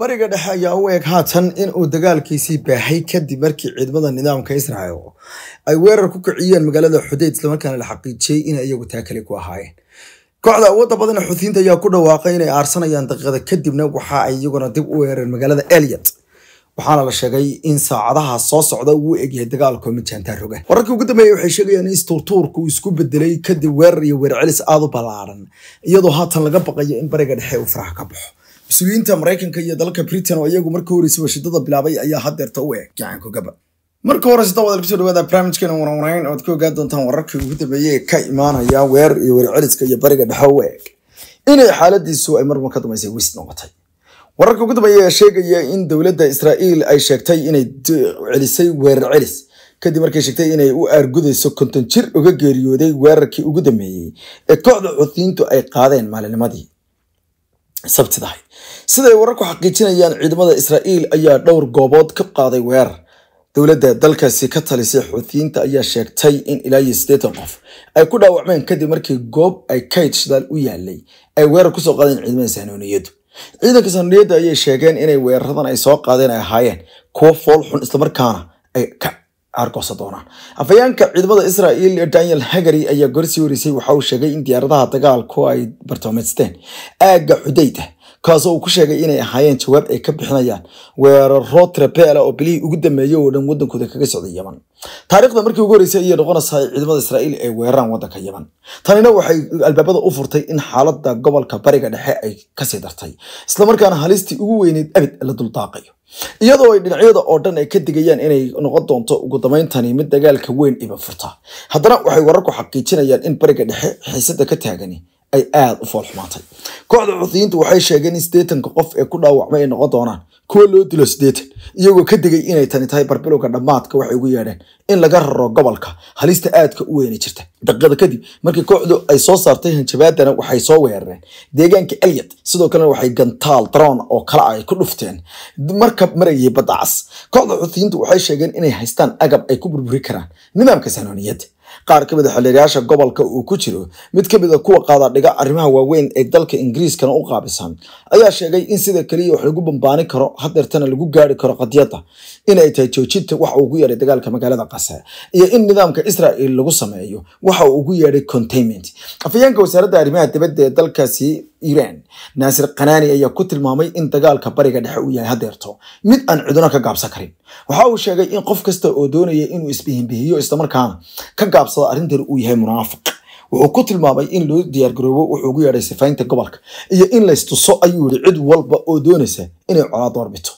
bariga dhexe ayaa u eeg haatan inuu dagaalkiisii baahay kadib markii ciidamada nidaamka israel ay weerar ku kiciyeen magaalada xudeyd islamarkaana la xaqiijiyey inay iyagu taakali ku ahaayeen kooxda wadda badan xuutiyiinta ayaa ku dhawaaqay inay aarsanayaan daqiiqada kadibna waxa ay iyaguna dib u weereen magaalada eliyot waxaana la sheegay in saacadaha soo socda uu egyahay dagaalku mid roga wararkii ugu dambeeyey waxay sheegayaan in istuurtuurka isku bedelay kadib weerar iyo weercelis aada u ballaaran iyadoo haatan laga baqayo in bariga dhexe uu faraha ka baxo mas maraykanka iyo dalka britain oo iyagu marka horeysaba shidada bilaabay ayaa haddeerta u eeg gacanka gaba marka hore sidaa waadal kusoo dhawaada barnaamijkeena warwarnayn oad ku ogaa doontaan wararkii ugu dambeeyey ka imaanaya weer iyo weerceliska iyo bariga dhexe u eeg inay xaaladiisu ay marban ka dambaysa wis noqotay wararka ugu dambeeya ee sheegaya in dowladda israa'iil ay sheegtay inay celisay weerar celis kadib markay sheegtay inay u aargudayso konton jir uga geeriyooday weerarkii ugu dambeeyey ee kooxda xuutiyiintu ay qaadeen maalinimadii sabtidahay siday wararku xaqiijinayaan ciidamada israa'iil ayaa dhowr goobood ka qaaday weerar dowladda dalkaasi ka talisay xuutiyiinta ayaa sheegtay in ilaa iyo siddeetan qof ay ku dhaawacmeen kadib markii goob ay kayd shidaal u yaalay ay weerar kusoo qaadeen ciidamada sahnooniyadu ciidanka sahnooniyadda ayay sheegeen inay weeraradan ay soo qaadeen ay ahaayeen kuwo fool xun islamarkaana ay ka argoosa doonaan afhayeenka ciidamada israel ee daniel hagari ayaa gorsii wareysay waxa uu sheegay in diyaaradaha dagaalku ay bartoomaysteen aagga xudayda kaasoo uu ku sheegay inay ahaayeen jawaab ay ka bixinayaan weeraro trepela oo bilihii ugu dameeyey oo dhan waddankooda kaga socday yeman taariikhda markii ugu horreysay ayay noqonaysaa ciidamada israa'iil ay weeraraan waddanka yeman tanina waxay albaabada u furtay in xaaladda gobolka bariga dhexe ay kasii dartay islamarkaana halistii ugu weyneyd abid la duldaaqayo iyadoo ay dhinacyada oo dhan ay ka digayaan inay noqon doonto ugu dambeyntani mid dagaalka weyn iba furta haddana waxay wararku xaqiijinayaan in bariga dhexe xiisada ka taagani ay aada u foolxumaatay kooxda cuudiyiinta waxay sheegeen in siddeetanka qof ee ku dhaawacmay ay noqon doonaan kuwa loo dilo siddeetan iyagoo ka degay inay tani tahay barbilowga dhammaadka waxay ugu yeedheen in laga raro gobolka halista aadka u weyna jirta daqiiqada kadib markii kooxdu ay soo saartay hanjabaadana waxay soo weerareen deegaanka elyot sidoo kalena waxay gantaal daroon oo kale ay ku dhufteen markab marayay badda cas kooxda cuudiyiintu waxay sheegeen inay haystaan agab ay ku burburi karaan nidaamka saanooniyadda qaar ka mid a ah xildhibayaasha gobolka uu ku jiro mid ka mid a ah kuwa qaadadhiga arrimaha waaweyn ee dalka ingiriiskana u qaabisan ayaa sheegay in sida keliya wax lagu bambaani karo hadeertana lagu gaari karo qadiyadda inay tahay joojinta waxa ugu yeedhay dagaalka magaalada kase iyo in nidaamka israel lagu sameeyo waxa uu ugu yeedhay containment afayeenka wasaaradda arrimaha dibadda ee dalkaasi iiraan naasir kanaani ayaa ku tilmaamay in dagaalka bariga dhexe uu yahay hadeerto mid aan cudno ka gaabsan karin waxa uu sheegay in qof kasta oo doonaya inuu isbihinbihiyo islamarkaana ka gaabsado arrintan uu yahay munaafiq wuxuu ku tilmaamay in loo diyaargaroobo wuxuu ugu yeedhay sifaynta gobolka iyo in laystuso ayuu yihi cid walba oo doonaysa inay colaa doorbito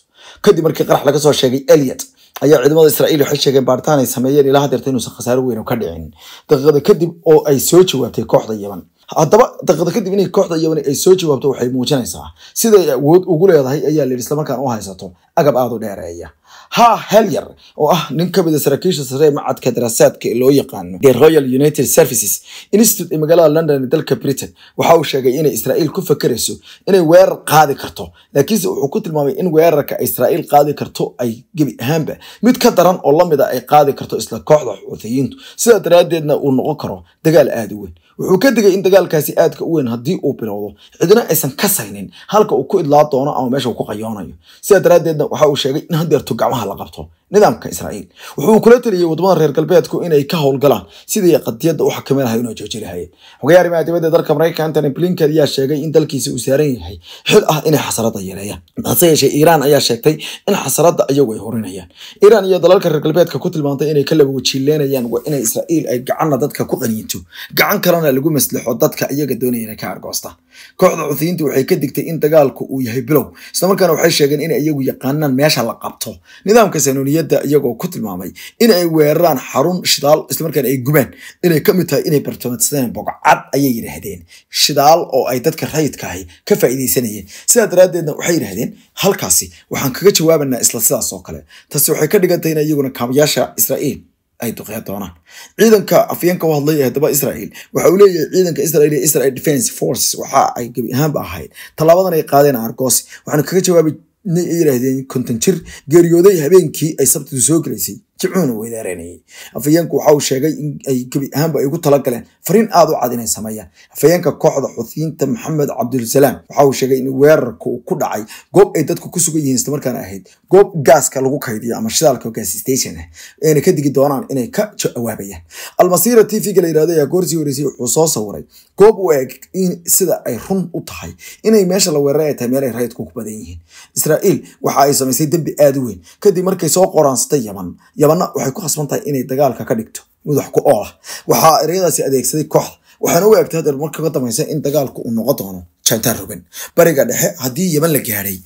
kadib markii qarax laga soo sheegay eliot ayaa ciidamada israiil waxay sheegeen baaritaan ay sameeyeen ilaa hadeerta inuusan khasaaro weynu ka dhicin daqiiqada kadib oo ay soo jawaabtay kooxda yeman haddaba daqiiqdo kadib inay kooxda yamani ay soo jawaabto waxay muujinaysaa siday awood ugu leedahay ayaa la islamarkaan u haysato agab aada u dheereeya ha helyer oo ah nin ka mida ah saraakiisha saree macadka daraasaadka ee loo yaqaano the royal united services institute ee magaalada london ee dalka britain waxa uu sheegay inay israa'iil ku fakerayso inay weerar qaadi karto laakiinse wuxuu ku tilmaamay in weerarka israa'iil qaadi karto ay gebi ahaanba mid ka daran oo lamida ah ay qaadi karto isla kooxda xuutiyiintu sidaa daraaddeedna uu noqon karo dagaal aad u weyn wuxuu ka degay in dagaalkaasi aadka u weyn haddii uu bilowdo cidina aysan ka saynin halka uu ku idlaa doono ama meesha uu ku qayoonayo sidaa daraaddeedna waxa uu sheegay in hadeerto gacmaha la qabto nidaamka israa'iil wuxuu kula taliyey wadamada reer galbeedku inay ka howlgalaan sidii qadiyadda u xakami lahay inuu joojin lahaye xogayaar arrimaha dibadda dalka maraykanka antony blinken ayaa sheegay in dalkiisa uu saaran yahay xil ah inay xasarada yeeleeyaan hase yeeshee iiraan ayaa sheegtay in xasarada iyagu ay horinayaan iiraan iyo dalalka reer galbeedka ku tilmaantay inay ka labawajiileynayaan waa inay israa'iil ay gacanna dadka ku qaniinto gacan kalena shaqada lagu maslixo dadka iyaga doonaya inay ka argoostaan kooxda cusiyiinta waxay ka digtay in dagaalku uu yahay bilow isla markaana waxay sheegeen inay iyagu yaqaanaan meesha la qabto nidaamka sanuuniyadda iyagoo ku tilmaamay in ay weeraraan xarun shidaal islamarkaana ay gubaan inay ka mid tahay inay bartamasadeen bogcad ayay yidhaahdeen shidaal oo ay dadka rayidkaahi ka faa'iidaysanayeen sidaa daraaddeedna waxay yidhahdeen halkaasi waxaan kaga jawaabanaa isla sidaas oo kale taasi waxay ka dhigan in iyaguna kaabayaasha israa'iil ay duqeyn doonaan ciidanka afyeenka u hadlay ee haddaba israel waxa uu leeyahay ciidanka israel ee israel defence forces waxa ay gebi ahaanba ahayd tallaabadan ay qaadeen argoosi waxaanu kaga jawaabay nay yiraahdeen konton jir geeriyooday habeenkii ay sabtidu soo gelaysay jicuun uu weeraaranayay afhayeenku waxa uu sheegay in ay gebi ahaanba ay ugu talagaleen fariin aad u cad inay sameeyaan afhayeenka kooxda xufiyiinta maxamed cabdulsalaam waxa uu sheegay in weerarka uu ku dhacay goob ay dadku ku sugan yihiin islamarkaana ahayd goob gaaska lagu kaydiyo ama shidaalka gas station ah, ayna ka digi doonaan inay ka jawaabayaan almasiira t v-ga la yirahdo ayaa goorsii horeysay wuxuu soo sawiray goob u eg in sida ay run u tahay inay meesha la weeraray ay tahay meel ay ku badan yihiin israa'iil waxa ay samaysay dembi aad weyn kadib markay soo qoraansatay yaman gabanna waxay ku khasban tahay inay dagaalka ka dhigto mid wax ku ool ah waxaa ereyadaasi adeegsaday kooxda waxaana u eegtay haddeer marka ka dambeysa in dagaalku uu noqon doono jantar rugan bariga dhexe haddii yaman la gaadhay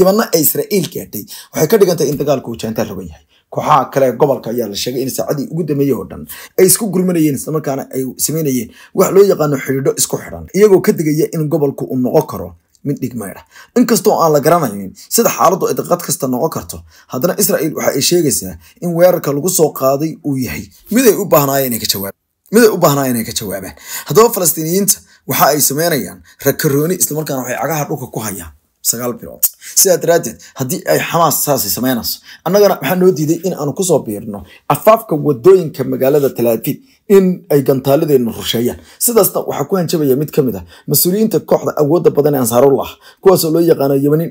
yemanna ay israiil gaadhay waxay ka dhigan in dagaalku uu jantar rugan yahay kooxaha kale gobolka ayaa la sheegay in saacadii ugu dambeeyey oo dhan ay isku gurmanayeen islamarkaana ay samaynayeen wax loo yaqaano xidhiidho isku xidhan iyagoo ka digaya in gobolku uu noqon karo mid dhigmaydha inkastoo aan la garanaynin sida xaaladdu ay daqaad kasta noqon karto haddana israel waxa ay sheegaysaa in weerarka lagu soo qaaday uu yahay mid ay u baahnaayeen inay ka jawaabaan haddaba falastiiniyiinta waxa ay sameynayaan rakarooni islamarkaana waxay cagaha dhulka ku hayaan sagaal bilood sidaa daraaddeed haddii ay xamaas saasay samaynayso annagana waxaa noo diiday in aanu kusoo biirno afaafka wadooyinka magaalada talaafiid in ay gantaaladeena rusheeyaan sidaasna waxaa ku hanjabaya mid ka mid ah mas-uuliyiinta kooxda awoodda badan ee ansaarullah kuwaasoo loo yaqaano yamanin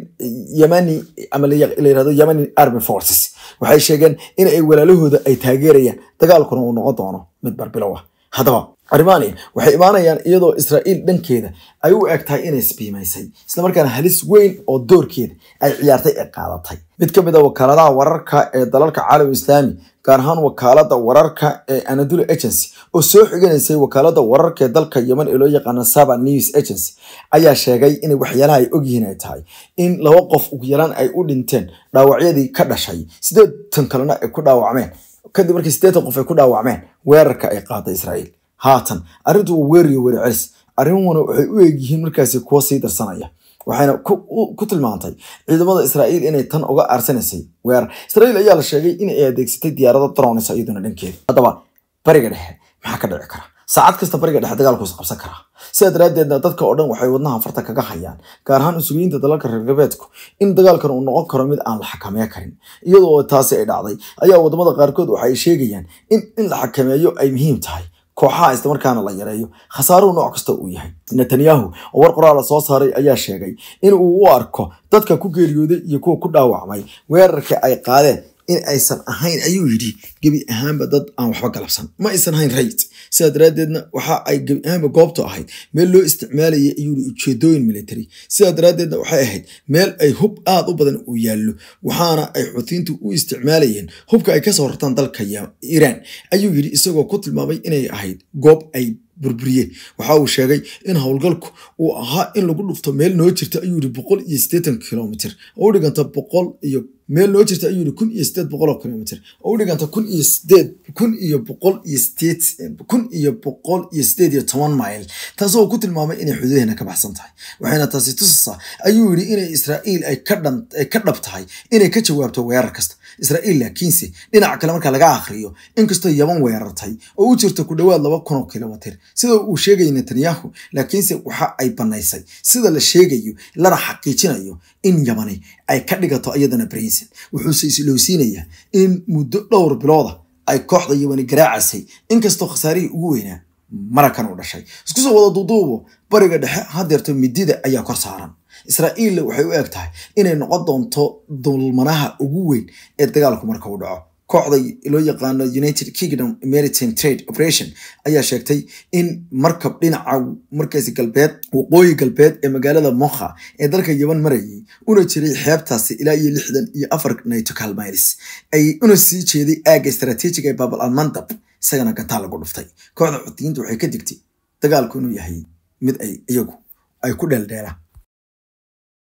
yamani ama layirahdo yamani army forces waxay sheegeen in ay walaalahooda ay taageerayaan dagaalkuna uu noqon doono mid barbilow ah haddaba arrimaani waxay imaanayaan iyadoo israa'iil dhankeeda ay u eg tahay inay isbiimaysay isla markaana halis weyn oo doorkeeda ay ciyaartay ee qaadatay mid ka mid a ah wakaaladaha wararka ee dalalka caalam islaami gaar ahaan wakaaladda wararka ee anadula agency oo soo xiganaysay wakaalada wararka ee dalka yeman ee loo yaqaana saba news agency ayaa sheegay in waxyaalaha ay ogyihiin ay tahay in laba qof ugu yaraan ay u dhinteen dhaawacyadii ka dhashay sideetan kalena ay ku dhaawacmeen kadib markii sideetan qof ay ku dhaawacmeen weerarka ay qaaday israiil haatan arrintu uu weeriyo weeri celis arrimuhuna waxay u eegyihiin markaasi kuwo sii darsanaya waxayna ku tilmaantay ciidamada israa'iil inay tan uga aarsanaysay weerar israiil ayaa la sheegay inay adeegsatay diyaarada dronis iyaduna dhankeeda haddaba bariga dhexe maxaa ka dhici kara saacad kasta bariga dhexe dagaalku qabsan karaa sidaa daraaddeedna dadka oo dhan waxay wadnaha farta kaga hayaan gaar ahaan sugeynta dalalka reer galbeedku in dagaalkan uu noqon karo mid aan la xakameeyo karin iyadoo taasi ay dhacday ayaa wadamada qaarkood waxa sheegayaan in in la xakameeyo ay muhiim tahay kooxaha islamarkaana la yareeyo khasaaruhu nooc kasta uu yahay netanyahu oo war qoraala soo saaray ayaa sheegay in uu u arko dadka ku geeriyooday iyo kuwa ku dhaawacmay weerarka ay qaadeen in aysan ahayn ayuu yidhi gebi ahaanba dad aan waxba galabsan ma aysan ahayn rayid sidaa daraaddeedna waxa ay gebi ahaanba goobtu ahayd meel loo isticmaalayay ayuu yihi ujeedooyin military sidaa daraaddeedna waxay ahayd meel ay hub aad u badan uu yaallo waxaana ay xutiintu u isticmaalayeen hubka ay kasoo rartaan dalka iiraan ayuu yidhi isagoo ku tilmaamay inay ahayd goob ay burburiye waxa uu sheegay in howlgalku uu ahaa in lagu dhufto meel noo jirta ayuu yihi boqol iyo siddeetan kilomitr oo u dhiganta boqol iyo meel noo jirta ayuu yii kun iyo sideed boqol oo kilomiter oo u dhiganta kun iyo sideed kun iyo boqol iyo sideed kun iyo boqol iyo sideed iyo toban mayl taasoo ku tilmaamay inay xuduudeena ka baxsan tahay waxayna taasi tusaysaa ayuu yidhi inay israa'iil ay ka dhan ay ka dhab tahay inay ka jawaabto weerar kasta israiil laakiinse dhinaca kale marka laga akhriyo inkastoo yaman weerartay oo u jirta ku dhawaad laba kun oo kilomitir sida uu sheegayay netanyahu laakiinse waxa ay bannaysay sida la sheegayo lana xaqiijinayo in yamani ay ka dhigato iyadana brinsen wuxuuse islowsiinayaa in muddo dhowr bilooda ay kooxda yamani garaacasay inkastoo khasaarihii ugu weynaa marakan u dhashay isku soo wada duduubo bariga dhexe hadeerto midida ayaa kor saaran israa'iilla waxay u eeg tahay inay noqon doonto dulmanaha ugu weyn ee dagaalku marka u dhaco kooxda loo yaqaano united kingdom maritime trade operation ayaa sheegtay in markab dhinaca markaasi galbeed waqooyi galbeed ee magaalada mokha ee dalka yaban marayay una jiray xeebtaasi ilaa iyo lixdan iyo afar naito kalmaylis ay una sii jeeday aagga istraatiijiga ee babal almandab isagana gantaa lagu dhuftay kooxda cutiyiinta waxay ka digtay dagaalku inuu yahay mid ay iyagu ay ku dheeldheelaan